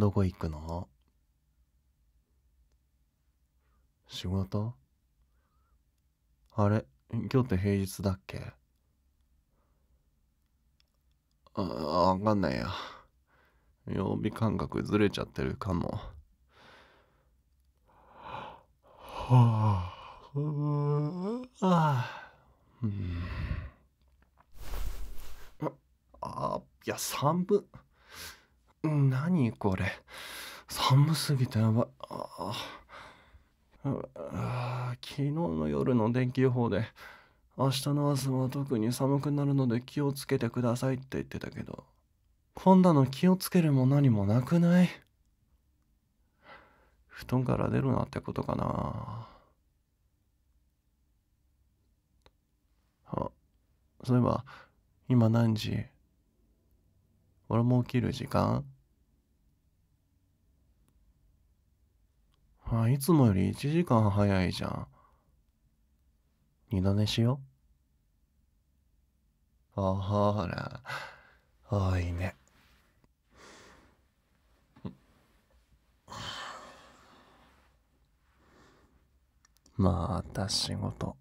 どこ行くの仕事あれ今日って平日だっけあ、分かんないや。曜日感覚ずれちゃってるかも。はあ、はあ、うん。あ、いや、3分。何これ寒すぎてやばあ昨日の夜の天気予報で明日の朝は特に寒くなるので気をつけてくださいって言ってたけど今度の気をつけるも何もなくない布団から出るなってことかなあそういえば今何時俺も起きる時間あ、いつもより1時間早いじゃん。二度寝しよう。あほら、おいね。また仕事。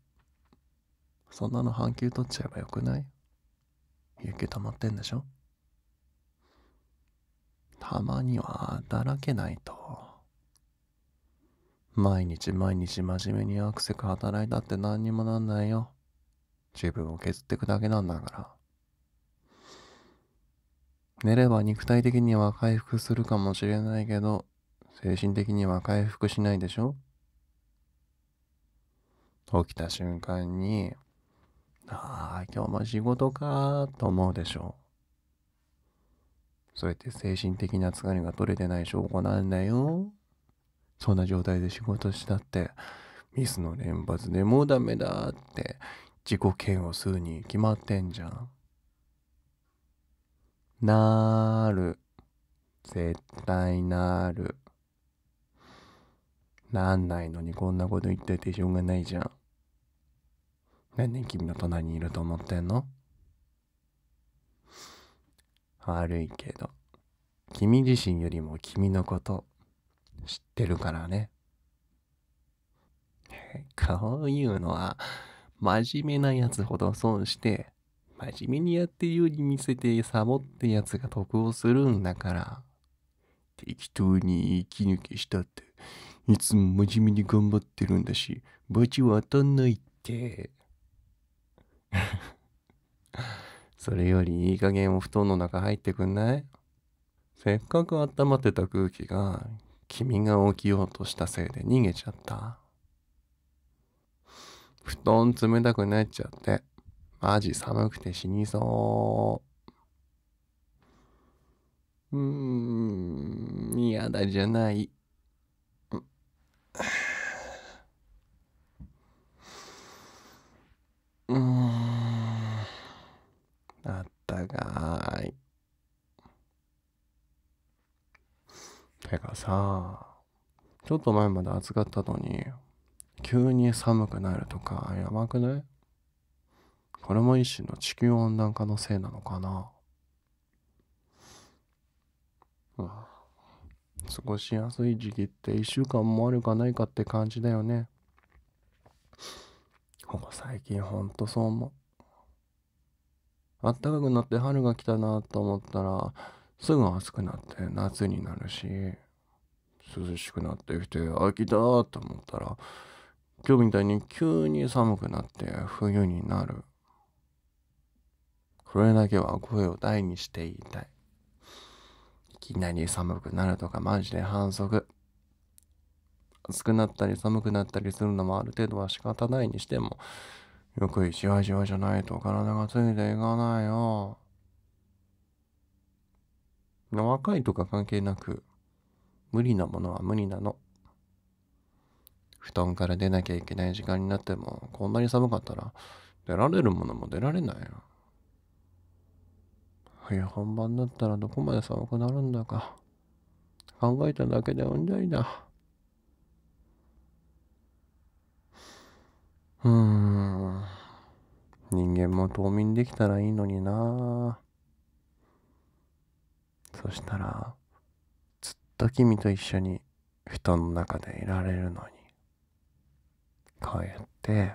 そんなの半休取っちゃえばよくない有給溜まってんでしょたまには働けないと毎日毎日真面目にアクセク働いたって何にもなんないよ自分を削ってくだけなんだから寝れば肉体的には回復するかもしれないけど精神的には回復しないでしょ起きた瞬間にああ今日も仕事かと思うでしょそうやって精神的な疲れが取れてない証拠なんだよ。そんな状態で仕事したって、ミスの連発でもうダメだって、自己嫌悪するに決まってんじゃん。なる。絶対なる。なんないのにこんなこと言っててしょうがないじゃん。何で君の隣にいると思ってんの悪いけど君自身よりも君のこと知ってるからねこういうのは真面目なやつほど損して真面目にやってるように見せてサボってやつが得をするんだから適当に息抜きしたっていつも真面目に頑張ってるんだし罰は当たんないってそれよりいい加減お布団の中入ってくんないせっかく温まってた空気が君が起きようとしたせいで逃げちゃった。布団冷たくなっちゃって、マジ寒くて死にそう。うーん、嫌だじゃない。ちょっと前まで暑かったのに、急に寒くなるとか、やばくないこれも一種の地球温暖化のせいなのかな。うん。過ごしやすい時期って一週間もあるかないかって感じだよね。ここ最近ほんとそう思う。あったかくなって春が来たなと思ったら、すぐ暑くなって夏になるし。涼しくなってきて秋だと思ったら今日みたいに急に寒くなって冬になるこれだけは声を大にして言いたいいきなり寒くなるとかマジで反則暑くなったり寒くなったりするのもある程度は仕方ないにしてもよくじわじわじゃないと体がついていかないよ若いとか関係なく無理なものは無理なの。布団から出なきゃいけない時間になっても、こんなに寒かったら、出られるものも出られないよ。冬本番だったらどこまで寒くなるんだか。考えただけでうんざりだ。うーん。人間も冬眠できたらいいのになそしたら、と君と一緒に布団の中でいられるのにこうやって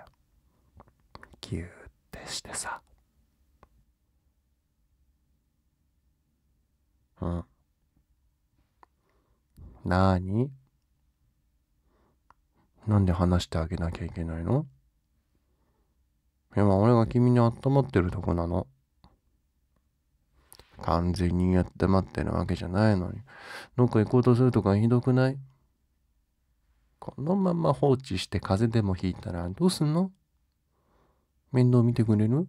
ギューってしてさうんなーになんで話してあげなきゃいけないの今俺が君に温まってるとこなの完全にやって待ってるわけじゃないのに。どっか行こうとするとかひどくないこのまま放置して風邪でもひいたらどうすんの面倒見てくれる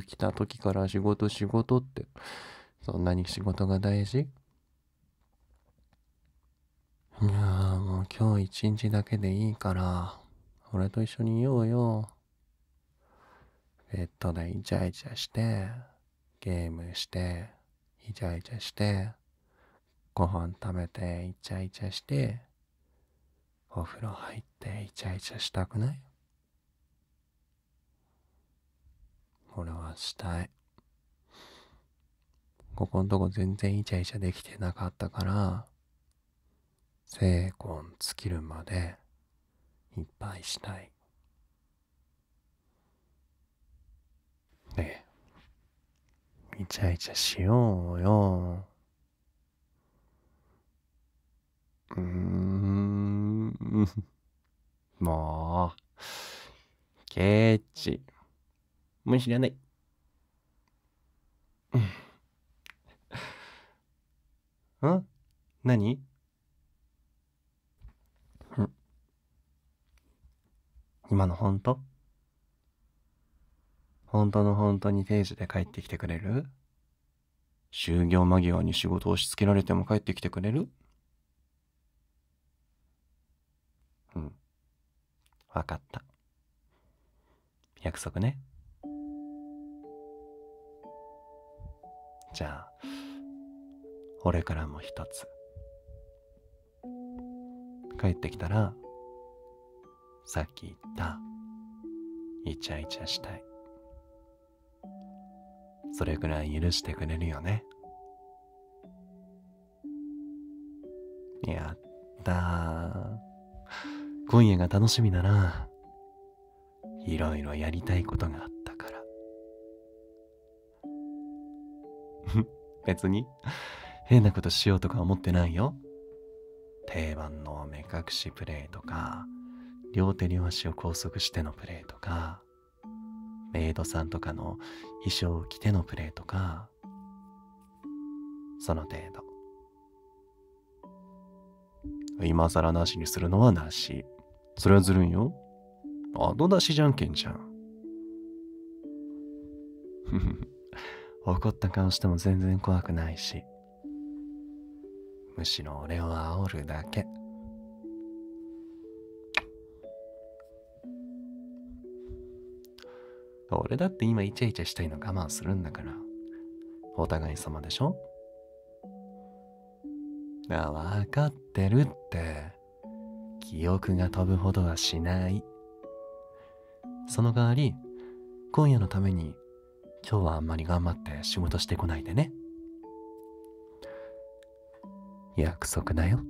起きた時から仕事仕事って、そんなに仕事が大事いやもう今日一日だけでいいから、俺と一緒にいようよ。ベッドでイチャイチャして、ゲームして、イチャイチャして、ご飯食べてイチャイチャして、お風呂入ってイチャイチャしたくない俺はしたい。ここんとこ全然イチャイチャできてなかったから、精魂尽きるまでいっぱいしたい。イチャイチャしようよ。うーん。もう。ケチ。もう知らない。ん 何今の本当本当の本当に定時で帰ってきてくれる就業間際に仕事押し付けられても帰ってきてくれるうん。わかった。約束ね。じゃあ、俺からも一つ。帰ってきたら、さっき言った、イチャイチャしたい。それぐらい許してくれるよねやった今夜が楽しみだないろいろやりたいことがあったから 別に変なことしようとか思ってないよ定番の目隠しプレイとか両手両足を拘束してのプレイとかメイドさんとかの衣装を着てのプレイとか、その程度。今更なしにするのはなし。それはずるいよ。後出しじゃんけんじゃん。怒った顔しても全然怖くないし。むしろ俺を煽るだけ。俺だって今イチャイチャしたいの我慢するんだから。お互い様でしょあ、わかってるって。記憶が飛ぶほどはしない。その代わり、今夜のために、今日はあんまり頑張って仕事してこないでね。約束だよ。